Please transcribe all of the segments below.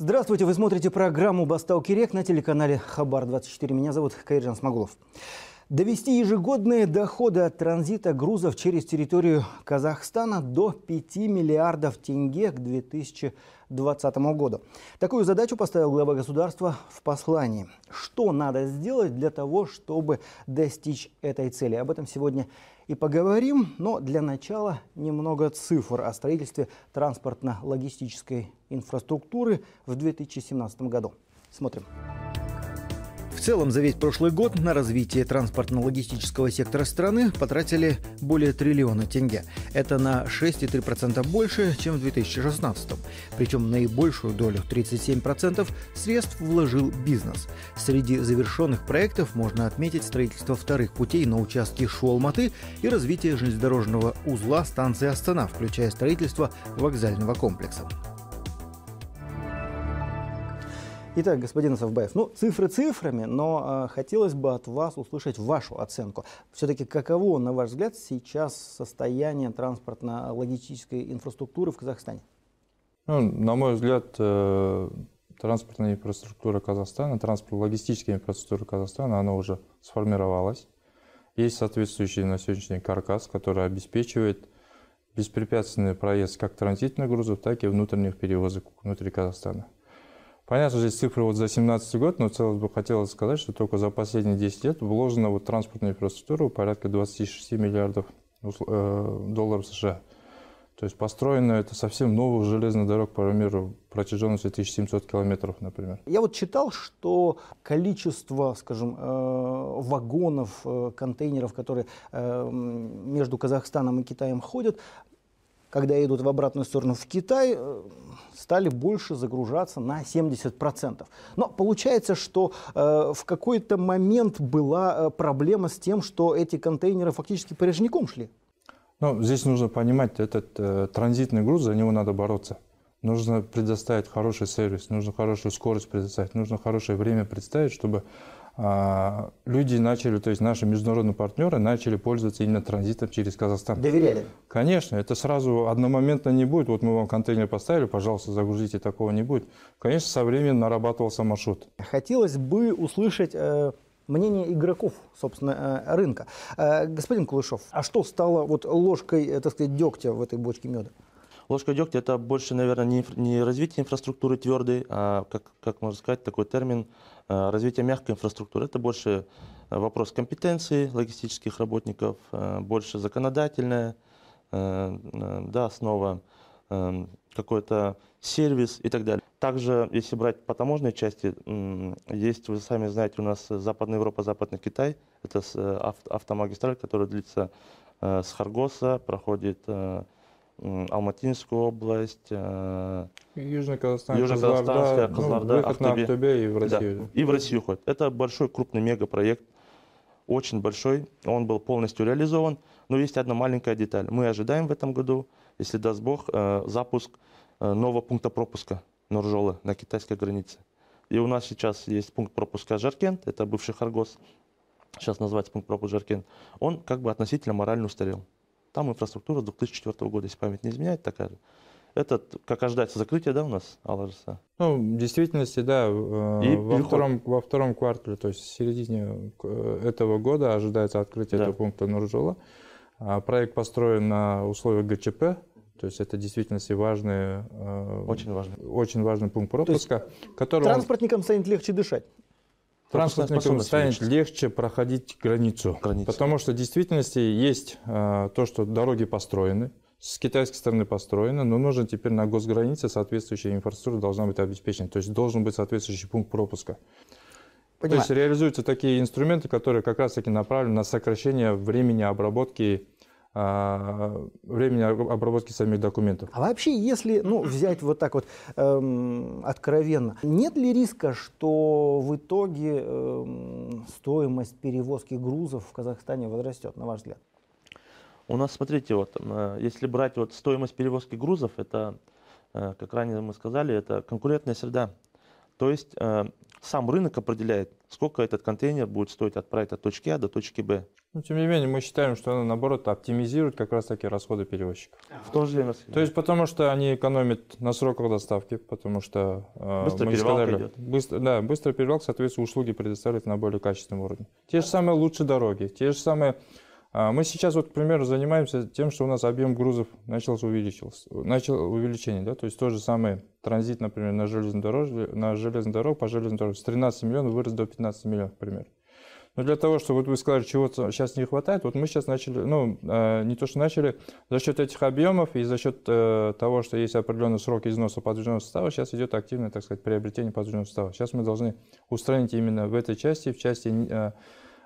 Здравствуйте, вы смотрите программу «Бастау Кирек» на телеканале «Хабар-24». Меня зовут Каирджан Смогулов довести ежегодные доходы от транзита грузов через территорию Казахстана до 5 миллиардов тенге к 2020 году. Такую задачу поставил глава государства в послании. Что надо сделать для того, чтобы достичь этой цели? Об этом сегодня и поговорим, но для начала немного цифр о строительстве транспортно-логистической инфраструктуры в 2017 году. Смотрим целом за весь прошлый год на развитие транспортно-логистического сектора страны потратили более триллиона тенге. Это на 6,3% больше, чем в 2016. Причем наибольшую долю, 37%, средств вложил бизнес. Среди завершенных проектов можно отметить строительство вторых путей на участке Шуалматы и развитие железнодорожного узла станции Астана, включая строительство вокзального комплекса. Итак, господин Савбаев, ну, цифры цифрами, но э, хотелось бы от вас услышать вашу оценку. Все-таки каково, на ваш взгляд, сейчас состояние транспортно-логистической инфраструктуры в Казахстане? Ну, на мой взгляд, э, транспортная инфраструктура Казахстана, транспортно-логистическая инфраструктура Казахстана, она уже сформировалась. Есть соответствующий на сегодняшний день каркас, который обеспечивает беспрепятственный проезд как транзитных грузов, так и внутренних перевозок внутри Казахстана. Понятно, здесь цифры вот за 17 год, но в целом бы хотелось сказать, что только за последние 10 лет вложено вот в транспортную инфраструктуру порядка 26 миллиардов э, долларов США. То есть построено это совсем новых железных дорог по миру протяженностью 1700 километров, например. Я вот читал, что количество, скажем, э, вагонов, э, контейнеров, которые э, между Казахстаном и Китаем ходят, когда идут в обратную сторону в Китай, э, стали больше загружаться на 70%. Но получается, что э, в какой-то момент была э, проблема с тем, что эти контейнеры фактически порожняком шли. Ну, здесь нужно понимать, этот э, транзитный груз, за него надо бороться. Нужно предоставить хороший сервис, нужно хорошую скорость предоставить, нужно хорошее время представить, чтобы а, люди начали, то есть наши международные партнеры начали пользоваться именно транзитом через Казахстан. Доверяли? Конечно, это сразу одномоментно не будет. Вот мы вам контейнер поставили, пожалуйста, загрузите, такого не будет. Конечно, со временем нарабатывался маршрут. Хотелось бы услышать э, мнение игроков, собственно, э, рынка. Э, господин Кулышов, а что стало вот ложкой, так сказать, дегтя в этой бочке меда? Ложка дегтя – это больше, наверное, не, развитие инфраструктуры твердой, а, как, как можно сказать, такой термин э, развитие мягкой инфраструктуры. Это больше э, вопрос компетенции логистических работников, э, больше законодательная да, основа, какой-то сервис и так далее. Также, если брать по таможенной части, есть, вы сами знаете, у нас Западная Европа, Западный Китай. Это автомагистраль, которая длится с Харгоса, проходит Алматинскую область, Южно-Казахстан, э, Южно-Казахстанская, Казахстан, Казларда ну, выход Актобе. и в Россию. Да, и в Россию хоть. Это большой, крупный мегапроект, очень большой, он был полностью реализован, но есть одна маленькая деталь. Мы ожидаем в этом году, если даст Бог, э, запуск э, нового пункта пропуска Нуржолы на китайской границе. И у нас сейчас есть пункт пропуска Жаркент, это бывший Харгос, сейчас называется пункт пропуска Жаркент. Он как бы относительно морально устарел. Там инфраструктура с 2004 года, если память не изменяет, такая же. Это как ожидается закрытие, да, у нас Аларса? Ну, в действительности, да, э, и во, переход... втором, во втором квартале, то есть в середине э, этого года ожидается открытие да. этого пункта Нуржола. А, проект построен на условиях ГЧП, то есть это действительно важный, э, очень важный, очень важный пункт пропуска. То есть который транспортникам он... станет легче дышать. Транспортникам станет легче проходить границу, границу. Потому что в действительности есть э, то, что дороги построены, с китайской стороны построены, но нужно теперь на госгранице соответствующая инфраструктура должна быть обеспечена. То есть должен быть соответствующий пункт пропуска. Понимаю. То есть реализуются такие инструменты, которые как раз-таки направлены на сокращение времени обработки Э, времени обработки самих документов. А вообще, если ну, взять вот так вот эм, откровенно, нет ли риска, что в итоге эм, стоимость перевозки грузов в Казахстане возрастет, на ваш взгляд? У нас, смотрите, вот, э, если брать вот стоимость перевозки грузов, это, э, как ранее мы сказали, это конкурентная среда. То есть сам рынок определяет, сколько этот контейнер будет стоить отправить от точки А до точки Б. Но, ну, тем не менее, мы считаем, что она, наоборот, оптимизирует как раз-таки расходы перевозчиков. В то же время. То есть, потому что они экономят на сроках доставки, потому что... Э, быстро мы перевалка сказали, Быстро, да, быстро перевалка, соответственно, услуги предоставляют на более качественном уровне. Те же самые лучшие дороги, те же самые а, мы сейчас, вот, к примеру, занимаемся тем, что у нас объем грузов начал увеличиваться, начал увеличение, да, то есть то же самое транзит, например, на железную дорогу, на железную дорогу, по железной дороге с 13 миллионов вырос до 15 миллионов, например. Но для того, чтобы вот вы сказали, чего сейчас не хватает, вот мы сейчас начали, ну, а, не то, что начали, за счет этих объемов и за счет э, того, что есть определенный срок износа подвижного состава, сейчас идет активное, так сказать, приобретение подвижного состава. Сейчас мы должны устранить именно в этой части, в части э,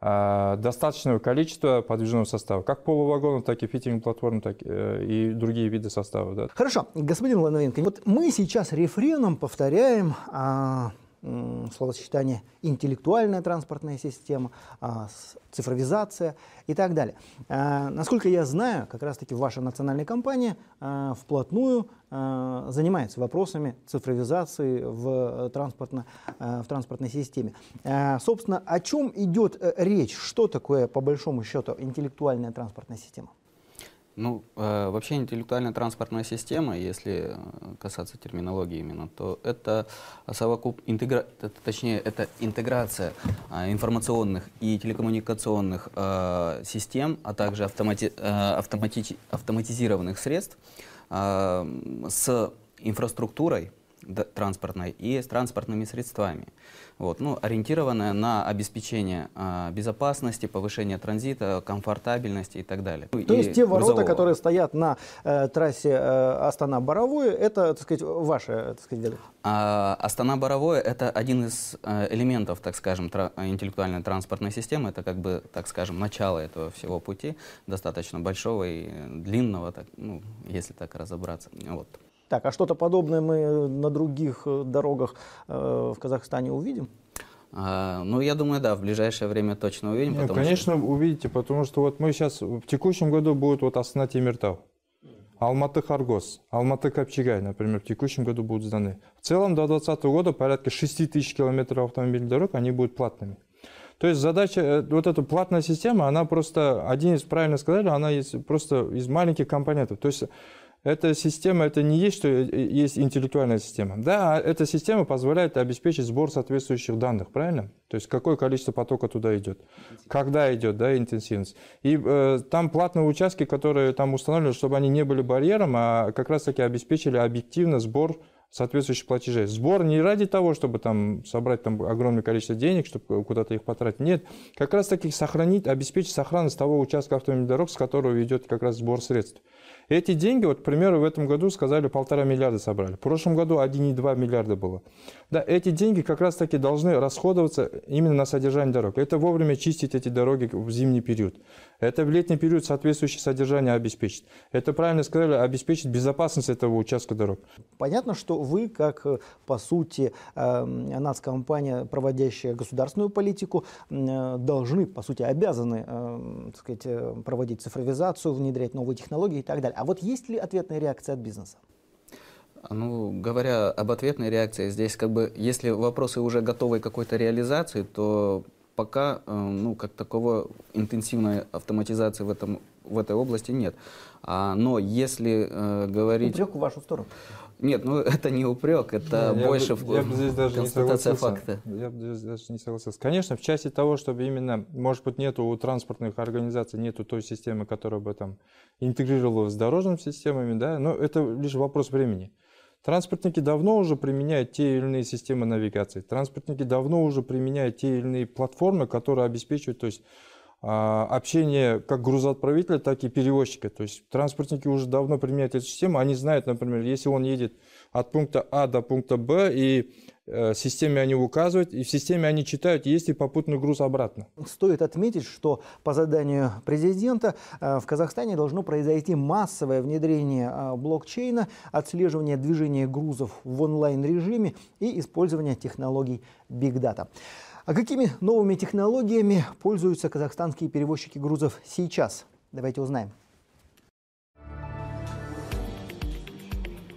а, достаточного количества подвижного состава, как полувагонов, так и фитинг-платформ, так э, и другие виды состава. Да. Хорошо, господин Лановенко, вот мы сейчас рефреном повторяем а, словосочетание интеллектуальная транспортная система, а, цифровизация и так далее. А, насколько я знаю, как раз-таки ваша национальная компания а, вплотную занимается вопросами цифровизации в, э, транспортно, в транспортной системе. Собственно, о чем идет э, речь? Что такое, по большому счету, интеллектуальная транспортная система? Ну, э, вообще интеллектуально-транспортная система, если э, касаться терминологии именно, то это совокуп... интегра... точнее, это интеграция э, информационных и телекоммуникационных э, систем, а также автомати... э, автомати... автоматизированных средств э, с инфраструктурой, транспортной и с транспортными средствами, вот, ну, ориентированная на обеспечение э, безопасности, повышение транзита, комфортабельности и так далее. Ну То и есть те ворота, грузового. которые стоят на э, трассе э, Астана-Боровое, это, так сказать, ваши, так сказать, дело? А, Астана-Боровое – это один из э, элементов, так скажем, тра интеллектуальной транспортной системы, это как бы, так скажем, начало этого всего пути, достаточно большого и длинного, так, ну, если так разобраться. Вот так. А что-то подобное мы э, на других э, дорогах э, в Казахстане увидим? А, ну, я думаю, да, в ближайшее время точно увидим. Нет, конечно, что... увидите, потому что вот мы сейчас, в текущем году будет вот Астана Тимиртау, Алматы Харгос, Алматы Копчегай, например, в текущем году будут сданы. В целом до 2020 года порядка 6 тысяч километров автомобильных дорог, они будут платными. То есть задача, вот эта платная система, она просто, один из, правильно сказали, она из, просто из маленьких компонентов. То есть эта система, это не есть, что э, э, есть интеллектуальная система. Да, а эта система позволяет обеспечить сбор соответствующих данных, правильно? То есть какое количество потока туда идет, когда идет, да, интенсивность. И э, там платные участки, которые там установлены, чтобы они не были барьером, а как раз-таки обеспечили объективно сбор соответствующие платежи. Сбор не ради того, чтобы там собрать там огромное количество денег, чтобы э, куда-то их потратить. Нет, как раз таки сохранить, обеспечить сохранность того участка автомобильных дорог, с которого идет как раз сбор средств. Эти деньги, вот, к примеру, в этом году сказали полтора миллиарда собрали. В прошлом году 1,2 миллиарда было. Да, эти деньги как раз таки должны расходоваться именно на содержание дорог. Это вовремя чистить эти дороги в зимний период. Это в летний период соответствующее содержание обеспечить. Это, правильно сказали, обеспечить безопасность этого участка дорог. Понятно, что вы, как, э, по сути, эм, нацкомпания, проводящая государственную политику, э, должны, по сути, обязаны э, так сказать, проводить цифровизацию, внедрять новые технологии и так далее. А вот есть ли ответная реакция от бизнеса? Ну, говоря об ответной реакции, здесь как бы, если вопросы уже готовы к какой-то реализации, то пока, ну, как такого интенсивной автоматизации в, этом, в этой области нет. А, но если э, говорить... Упрек в вашу сторону. Нет, ну это не упрек, это не, больше я бы, я бы здесь даже констатация не факта. Я бы здесь даже не согласился. Конечно, в части того, чтобы именно, может быть, нету у транспортных организаций, нету той системы, которая бы там интегрировала с дорожными системами, да, но это лишь вопрос времени. Транспортники давно уже применяют те или иные системы навигации. Транспортники давно уже применяют те или иные платформы, которые обеспечивают, то есть а, общение как грузоотправителя, так и перевозчика. То есть транспортники уже давно применяют эту систему. Они знают, например, если он едет от пункта А до пункта Б, и э, в системе они указывают, и в системе они читают, есть ли попутный груз обратно. Стоит отметить, что по заданию президента э, в Казахстане должно произойти массовое внедрение э, блокчейна, отслеживание движения грузов в онлайн-режиме и использование технологий Big Data. А какими новыми технологиями пользуются казахстанские перевозчики грузов сейчас? Давайте узнаем.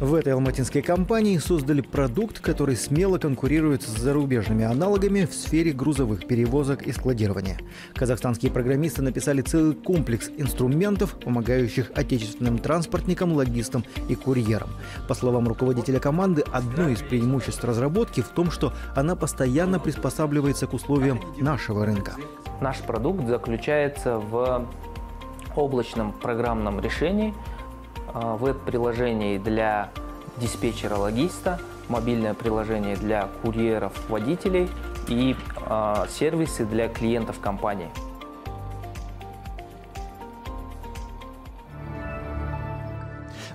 В этой алматинской компании создали продукт, который смело конкурирует с зарубежными аналогами в сфере грузовых перевозок и складирования. Казахстанские программисты написали целый комплекс инструментов, помогающих отечественным транспортникам, логистам и курьерам. По словам руководителя команды, одно из преимуществ разработки в том, что она постоянно приспосабливается к условиям нашего рынка. Наш продукт заключается в облачном программном решении – а, веб-приложений для диспетчера-логиста, мобильное приложение для курьеров-водителей и а, сервисы для клиентов компании.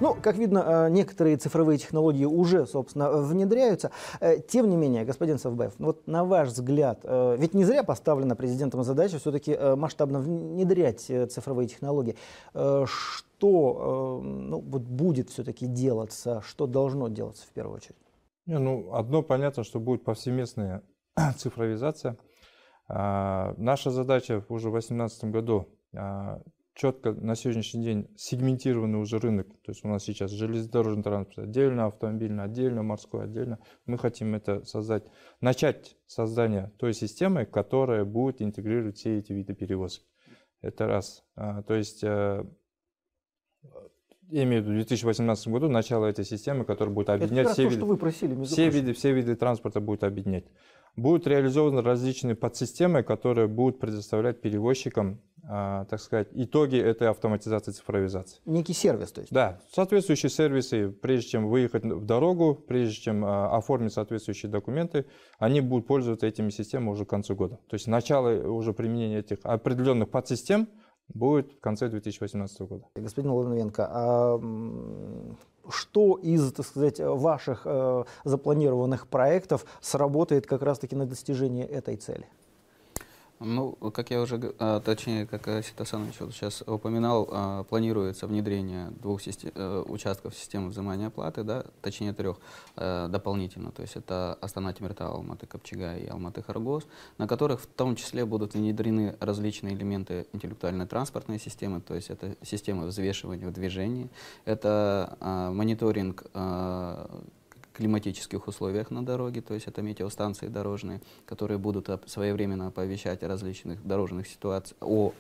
Ну, как видно, э, некоторые цифровые технологии уже, собственно, внедряются. Э, тем не менее, господин Савбаев, вот на ваш взгляд, э, ведь не зря поставлена президентом задача все-таки масштабно внедрять цифровые технологии. Что ну, вот будет все-таки делаться, что должно делаться в первую очередь? Не, ну, одно понятно, что будет повсеместная цифровизация. А, наша задача уже в 2018 году а, четко на сегодняшний день сегментированный уже рынок. То есть у нас сейчас железнодорожный транспорт отдельно, автомобильно, отдельно, морской отдельно. Мы хотим это создать, начать создание той системы, которая будет интегрировать все эти виды перевозок. Это раз. А, то есть э, я имею в виду в 2018 году начало этой системы, которая будет объединять все, то, виды, вы просили, все виды, все виды транспорта будет объединять. Будут реализованы различные подсистемы, которые будут предоставлять перевозчикам, а, так сказать, итоги этой автоматизации цифровизации. Некий сервис, то есть? Да, соответствующие сервисы, прежде чем выехать в дорогу, прежде чем а, оформить соответствующие документы, они будут пользоваться этими системами уже к концу года. То есть начало уже применения этих определенных подсистем будет в конце 2018 года. Господин Луновенко, а что из, так сказать, э, ваших э, запланированных проектов сработает как раз-таки на достижение этой цели? Ну, как я уже, а, точнее, как э, Сита Саныч вот сейчас упоминал, а, планируется внедрение двух систем, э, участков системы взимания оплаты, да, точнее трех э, дополнительно. То есть это Астана Тимирта, Алматы Копчага и Алматы Харгос, на которых в том числе будут внедрены различные элементы интеллектуальной транспортной системы, то есть это система взвешивания в движении, это а, мониторинг климатических условиях на дороге, то есть это метеостанции дорожные, которые будут своевременно оповещать о различных дорожных ситуациях, о,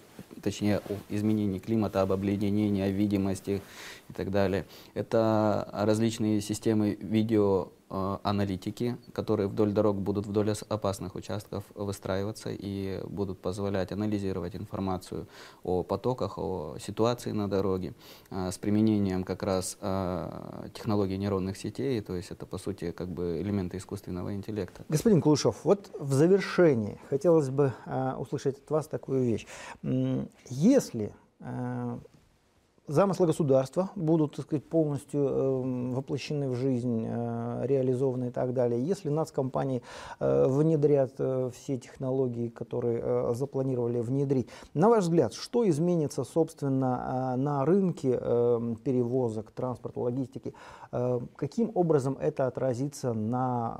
точнее, о изменении климата, об обледенении, о видимости и так далее. Это различные системы видео Э, аналитики, которые вдоль дорог будут вдоль опасных участков выстраиваться и будут позволять анализировать информацию о потоках, о ситуации на дороге э, с применением как раз э, технологий нейронных сетей, то есть это по сути как бы элементы искусственного интеллекта. Господин Кулышев, вот в завершении хотелось бы услышать от вас такую вещь. Если замыслы государства будут так сказать, полностью э, воплощены в жизнь, э, реализованы и так далее. Если нацкомпании э, внедрят э, все технологии, которые э, запланировали внедрить, на ваш взгляд, что изменится, собственно, э, на рынке э, перевозок, транспорта, логистики? Э, каким образом это отразится на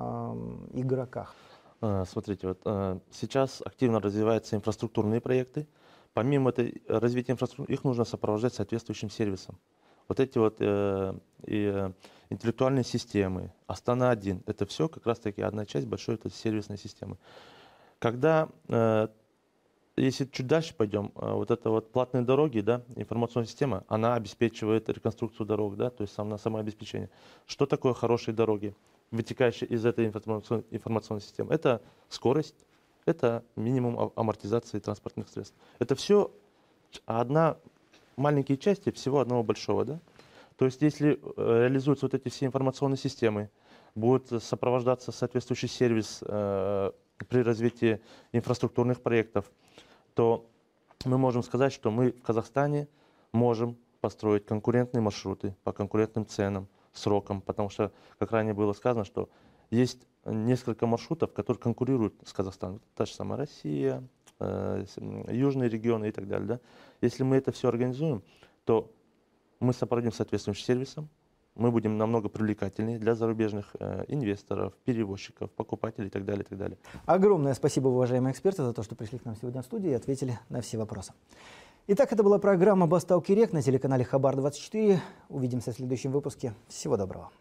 э, игроках? А, смотрите, вот э, сейчас активно развиваются инфраструктурные проекты, Помимо этой, э, развития инфраструктуры, их нужно сопровождать соответствующим сервисом. Вот эти вот э, э, интеллектуальные системы, Астана-1, это все как раз-таки одна часть большой этой сервисной системы. Когда, э, если чуть дальше пойдем, э, вот это вот платные дороги, да, информационная система, она обеспечивает реконструкцию дорог, да, то есть сама, самообеспечение. Что такое хорошие дороги, вытекающие из этой информацион, информационной системы? Это скорость, это минимум а, амортизации транспортных средств. Это все одна маленькие части всего одного большого, да? То есть если э, реализуются вот эти все информационные системы, будет сопровождаться соответствующий сервис э, при развитии инфраструктурных проектов, то мы можем сказать, что мы в Казахстане можем построить конкурентные маршруты по конкурентным ценам, срокам, потому что, как ранее было сказано, что есть несколько маршрутов, которые конкурируют с Казахстаном. Та же самая Россия, э, южные регионы и так далее. Да? Если мы это все организуем, то мы сопроводим соответствующим сервисом, мы будем намного привлекательнее для зарубежных э, инвесторов, перевозчиков, покупателей и так далее, и так далее. Огромное спасибо, уважаемые эксперты, за то, что пришли к нам сегодня в студию и ответили на все вопросы. Итак, это была программа «Бастау Кирек» на телеканале «Хабар-24». Увидимся в следующем выпуске. Всего доброго.